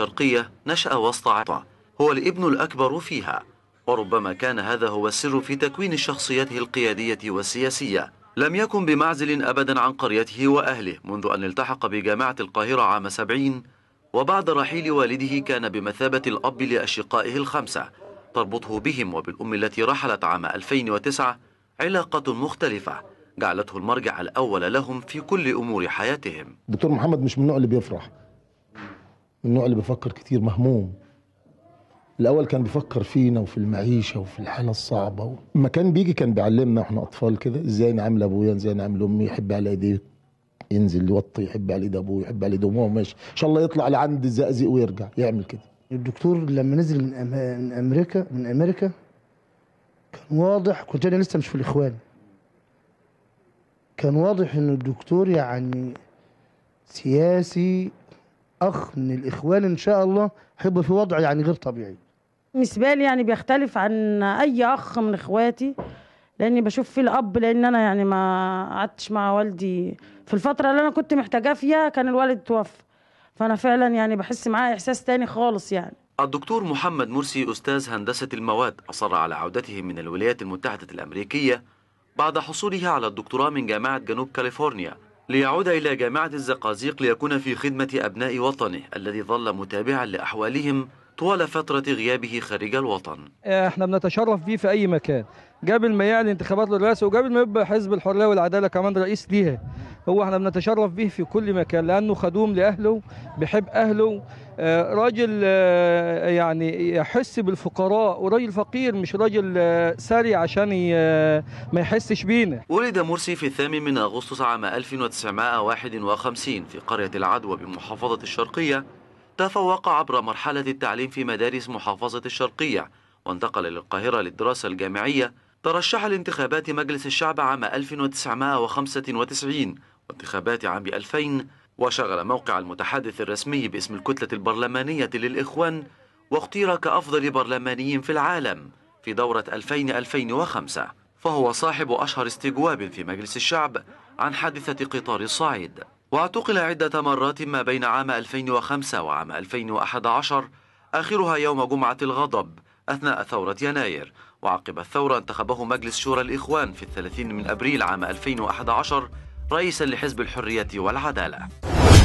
الشرقية نشأ وسط عطا هو الابن الأكبر فيها وربما كان هذا هو السر في تكوين شخصيته القيادية والسياسية لم يكن بمعزل أبدا عن قريته وأهله منذ أن التحق بجامعة القاهرة عام 70 وبعد رحيل والده كان بمثابة الأب لأشقائه الخمسة تربطه بهم وبالأم التي رحلت عام 2009 علاقة مختلفة جعلته المرجع الأول لهم في كل أمور حياتهم دكتور محمد مش من النوع اللي بيفرح من النوع اللي بفكر كتير مهموم الأول كان بيفكر فينا وفي المعيشة وفي الحالة الصعبة لما كان بيجي كان بيعلمنا واحنا أطفال كده ازاي نعامل أبويا ازاي نعامل أمي يحب على إيديه ينزل يوطي يحب على إيد أبوه يحب على إيد أمه ماشي إن شاء الله يطلع لعند الزقزق ويرجع يعمل كده الدكتور لما نزل من, أم... من أمريكا من أمريكا كان واضح كنت أنا لسه مش في الإخوان كان واضح إن الدكتور يعني سياسي اخ من الاخوان ان شاء الله هيبقى في وضع يعني غير طبيعي بالنسبه لي يعني بيختلف عن اي اخ من اخواتي لاني بشوف فيه الاب لان انا يعني ما قعدتش مع والدي في الفتره اللي انا كنت محتاجاه فيها كان الوالد توفى فانا فعلا يعني بحس معاه احساس تاني خالص يعني الدكتور محمد مرسي استاذ هندسه المواد اصر على عودته من الولايات المتحده الامريكيه بعد حصوله على الدكتوراه من جامعه جنوب كاليفورنيا ليعود إلى جامعة الزقازيق ليكون في خدمة أبناء وطنه الذي ظل متابعا لأحوالهم طوال فترة غيابه خارج الوطن إيه، احنا بنتشرف بيه في أي مكان قبل ما يعلن انتخابات للرئاسة وقبل ما يبقى حزب الحرية والعدالة كمان رئيس ليها هو احنا بنتشرف به في كل مكان لانه خدوم لاهله بيحب اهله آه، راجل آه، يعني يحس بالفقراء وراجل فقير مش راجل آه، ساري عشان ما يحسش بينا ولد مرسي في الثامن من أغسطس عام 1951 في قرية العدوى بمحافظة الشرقية تفوق عبر مرحلة التعليم في مدارس محافظة الشرقية وانتقل للقاهرة للدراسة الجامعية ترشح لانتخابات مجلس الشعب عام 1995 انتخابات عام 2000 وشغل موقع المتحدث الرسمي باسم الكتلة البرلمانية للإخوان واختير كأفضل برلماني في العالم في دورة 2000-2005 فهو صاحب أشهر استجواب في مجلس الشعب عن حادثة قطار الصعيد واعتقل عدة مرات ما بين عام 2005 وعام 2011 آخرها يوم جمعة الغضب أثناء ثورة يناير وعقب الثورة انتخبه مجلس شورى الإخوان في الثلاثين من أبريل عام 2011 رئيسا لحزب الحرية والعدالة